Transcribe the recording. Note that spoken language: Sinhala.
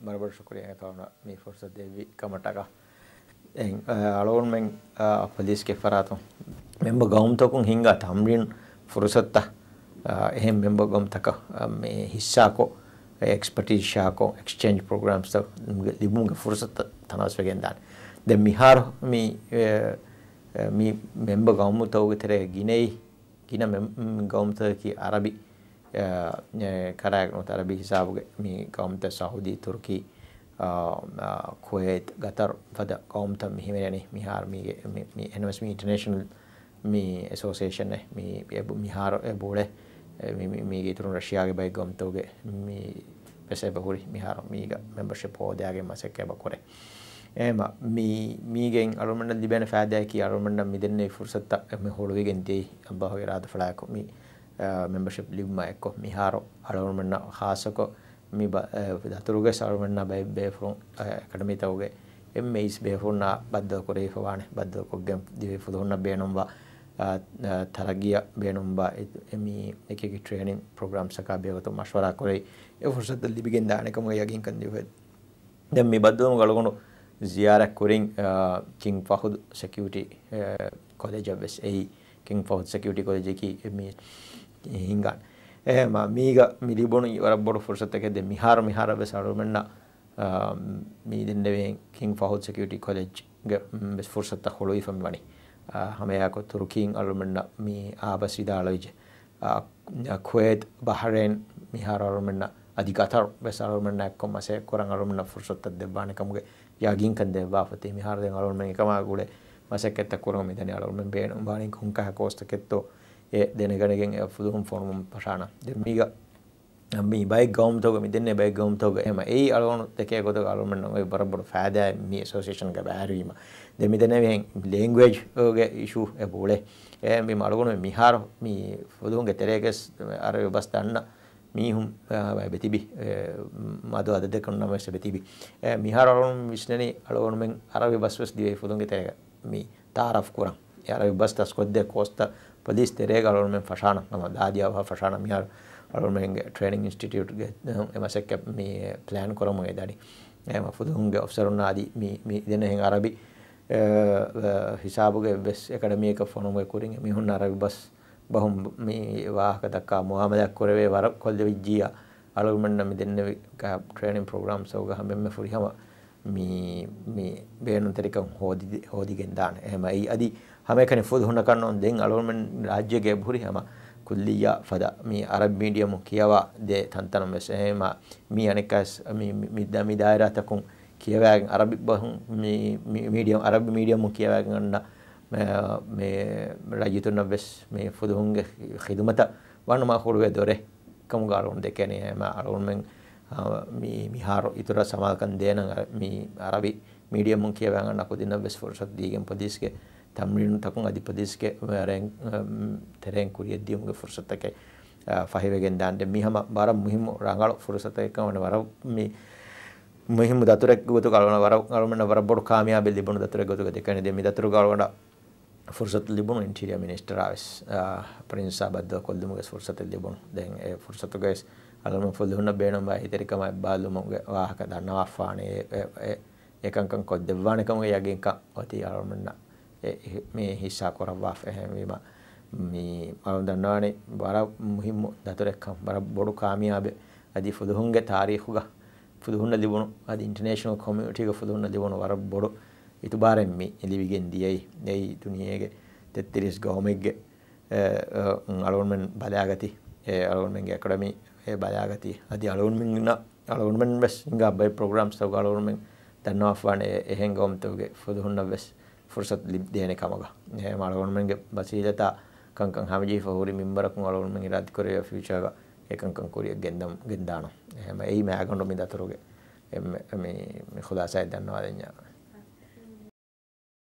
මරබර්ශකරය කවන මේ ෆොර්ස දෙවි කමටක අලෝන්මෙන් පොලිස්කෙ පරාතුම් මෙම්බ ගෞම්තකුන් හිංග තම්රින් ෆුරුසත්ත එහෙම මෙම්බ ගොම්තක මේ හිස්සාකෝ එක්ස්පටිශාකෝ එක්ස්චේන්ජ් ප්‍රෝග්‍රම්ස් ලිබුන්ගේ ෆුරුසත්ත තනස්වගෙන්දාන් දෙ මිහාර මෙම්බ ගෞමුතවගේ තෙරේ ගිනෙයි ගින ගෞම්තකි අරබි කරායක්නො තරබි හිසාාවග මේ කවම්ත සහුදී තුර්කි කොේත් ගතර පද කවම්ත මෙහිමරන මිහාර්මීගේ එනවස්ම ඉටනේශනල් මේ ඇසෝසේෂන මිහාර බෝඩ මේගේ තුරුන් රශයාගේ බයි ගොම්තවගේ පෙසේ බහුරි මිහාර මීග මෙම්බර්ශ පෝදයාගේ මසක්කැබ කොරේ. එම මීගෙන් අරුමට දිබැන ෑදැකි අරුමට මිදන්නේ ෆුරසත්ත එම හොළුවගෙන්තෙයි අබාවගේ රාධ ලායකොමී Uh, membership ලිබ්මා එක්කො මිහාරෝ අලවුමන්න හාසකො මි uh, දතුරුගේ සරුමන්න බයි බේෆුන් කඩමිතවගේ uh, එම් මේස් බේෆුන්න බද්ධ කුරේෆවානේ බද්ධ කොග්ගම් දිවේ ෆුදුන්න බේනුම්බා තරගිය බේනුම්බා එමි එකක ට්‍රේනින් ප්‍රග්‍රම් සකා බයවතු මශ්වරා කොරයි එ ෆුර්සත ලිබිගෙන් දානකම යගින් කන්දිවෙත් දැන් මේ බද්ධවම ගලගොනු ziyarak kuring uh, King Fahud Security uh, College of SAE King Fahud Security College ki me ಹಿಂಗಾನ ಮ ಮೀಗ ಮಿಲಿಬೋಣ ಇವರೊಬ್ಬರು ಫುರ್ಸತ್ತಕ್ಕೆದ್ದೆ ಮಿಹಾರ ಮಿಹಾರ ಬೆಸಾಡುಮಣ್ಣ ಮೀದಿಂಡೆವೆ ಕಿಂಗ್ ಫಹದ್ ಸೆಕ್ಯೂರಿಟಿ ಕಾಲೇಜ್ಗೆ ಬೆಸ್ ಫುರ್ಸತ್ತ ಹೊಳು ಇಫಮ್ ಮಣಿ ಹಮೆಯಾಕೊ ತುರ್ಕಿಂಗ್ ಅಳುಮಣ್ಣ ಮೀ ಆಬಸಿದ ಅಳವಿಜೆ ಖುವೇತ್ ಬಹರೇನ್ ಮಿಹಾರ ಅಳುಮಣ್ಣ ಅಧಿಕಾಥರ್ ಬೆಸಾಳುಮಣ್ಣ ಕೊಮ್ಮಸೆ ಕೊರಂಗ್ ಅಳುಮಣ್ಣ ಫುರ್ಸತ್ತದ್ದೆ ಬಾಣೆ ಕಮ್ಗೆ ಯಾಗಿಂಗ್ ಕಂದೆ ಬಾಫತಿ ಮಿಹಾರದೆ ಅಳುಮಣ್ಣ ಕಮಾಗುಳೆ ಮಸೆ ಕೆತ್ತ ಕೊರಂಗ್ ಮಿದನೆ ಅಳುಮಣ್ಣ ಬೇಣ ಬಾಣಿ ಕುಂಕ ಕೋಸ್ತ ಕೆತ್ತೋ දෙනගෙනගෙන් ෆුදුම් ෆෝනුම් පටාන දෙමීග මේ බයි ගෞම්තෝක මිදන්නේ බයි ගෞම්තෝක එම ඒ අලවන දෙකේ ගොත අලවන්න ඔය බරබර ෆෑදෑ මේ ඇසෝසියේෂන් එක බෑරීම දෙමිදෙන මේ ලැන්ග්වේජ් ඔගේ ඉෂු ඒ බෝලේ ඒ මේ මලගොන මිහාර මේ ෆුදුම්ගේ තෙරේකස් අර බස් දන්න මීහුම් බැතිබි මද අද දෙකන නමස් බැතිබි මිහාර අලවන විශ්නනේ අලවන මෙන් අර බස්වස් දිවේ ෆුදුම්ගේ තෙරේක මේ තාරෆ් කුරන් yara ubastas kodde costa police terega alormen fashana nama dadiya va fashana miyar alormen training institute ge emasekke mi plan koramu edadi ema fudunge officer unadi mi mi dena hen arabi hisabuge bes academy එක ෆොනුමේ කුරින් මිහුන් අරබි බස් බහුම් මේ වාහක දක්වා මුහමදක් කරවේ වර කොල්ද විජ්ජියා අලුමන්න මෙ දෙන්න ට්‍රේනින් ප්‍රෝග්‍රෑම්ස් ඔවගහ මෙන්න ෆුරිහම මේ මේ බේනුන්තරිකම් හෝදි හෝදිගෙන් දාන එහෙම ඒ අදි හැම එකනේ ෆුද හොන කන්නොන් දෙන් අලෝමන් රාජ්‍යගේ බුරි හැම කුල්ලියා ෆද මේ අරබ් මීඩියම කියවා දෙ තන්තනම් මෙස එහෙම මේ අනිකස් මේ මිද්ද මේ දායරතකුන් කියවෑගෙන් අරබි බහුන් මේ මීඩියම් අරබ් මීඩියම කියවෑගෙන් අන්න මේ රජිතුන වෙස් මේ ෆුද හොන්ගේ ඛිදමත වන්න මා හොරුවේ දොරේ කමුගාරොන් දෙකනේ හැම අලෝමන් මේ මිහාර ඉතුර සමාකන් දේන මේ අරබි මීඩියම් මුන් කියවංග නකුදින බස් ෆොරසත් දීගෙන් ප්‍රදේශක තම්රින් තකුන් අධි ප්‍රදේශක රැන් තෙරෙන් කුරිය දීමුගේ ෆොරසතක ෆහිවගෙන් දාන්න මිහම බර මුහිම රංගල ෆොරසතකම වර මේ මෙහිම දතුරක් ගොතු කලවන වර කලමන වර බොඩු කාමියාබෙල් ලිබුණු දතුරක් ගොතු දෙකනේ දෙමි දතුරු ගලවන ෆුර්සත් ලිබුණු ඉන්ටීරියර් මිනිස්ටර් ආවස් ප්‍රින්ස් ආබද්ද කොල්දමුගේ ෆුර්සත් ලිබුණු දැන් ඒ ෆුර්සත් ගොස් ಅಗಲಮಫುಲ್ ಹುನ್ನ ಬೇಣಂ ಬಾ ಹಿತರಿಕ ಮೈ ಬಾಲು ಮಂಗ ವಾಹಕ ದನ್ನ ವಾಫಾಣೆ ಏಕಂಕಂ ಕೊದ್ದೆವಾಣೆ ಕಮ ಯಗಿಂಕ ಒತಿ ಅರಮನ್ನ ಮೇ ಹಿಸ್ಸಾ ಕೊರ ವಾಫ ಹೆಮೀಮ ಮೀ ಅರಂ ದನ್ನಾಣೆ ಬರ ಮುಹಿಮ್ ದತರೆಕ ಬರ ಬೊಡು ಕಾಮಿಯಾಬೆ ಅದಿ ಫುದುಹುಂಗೆ ತಾರೀಖುಗ ಫುದುಹುನ್ನ ಲಿಬುಣು ಅದಿ ಇಂಟರ್ನ್ಯಾಷನಲ್ ಕಮ್ಯುನಿಟಿಗೆ ಫುದುಹುನ್ನ ಲಿಬುಣು ವರ ಬೊಡು ಇತು ಬಾರೆನ್ ಮಿ ಇಲಿವಿಗೆನ್ ದಿಯೈ ಏಯ್ ದುನಿಯೆಗೆ ತೆತ್ತಿರಿಸ್ ಗೌಮೆಗ್ಗೆ ಅಳವಣ್ಮೆನ್ ಬಲೆಯಾಗತಿ ಅಳವಣ್ಮೆಂಗೆ ಅಕಾಡೆಮಿ බලාගති අධි අලුන්මෙන් අලුන්මෙන් වෙස් ඉංගා බයි ප්‍රෝග්‍රම්ස් තව අලුන්මෙන් දන්නවාෆාන එහෙන් ගොම්තවගේ ෆුදුහුන්න වෙස් ෆුර්සත් ලිබ් දෙන කමග එහෙම අලුන්මෙන්ගේ බසීලතා කංකං හමජී ෆහුරි මිම්බරකුන් අලුන්මෙන් ඉරාදි කරේ ෆියුචර් එකංකං කොරිය ගෙන්දම් ගෙන්දාන එහෙම එයි මෑගොන්ඩො මිදතරුගේ මේ මේ خلاصයි දන්නවා දෙන්නා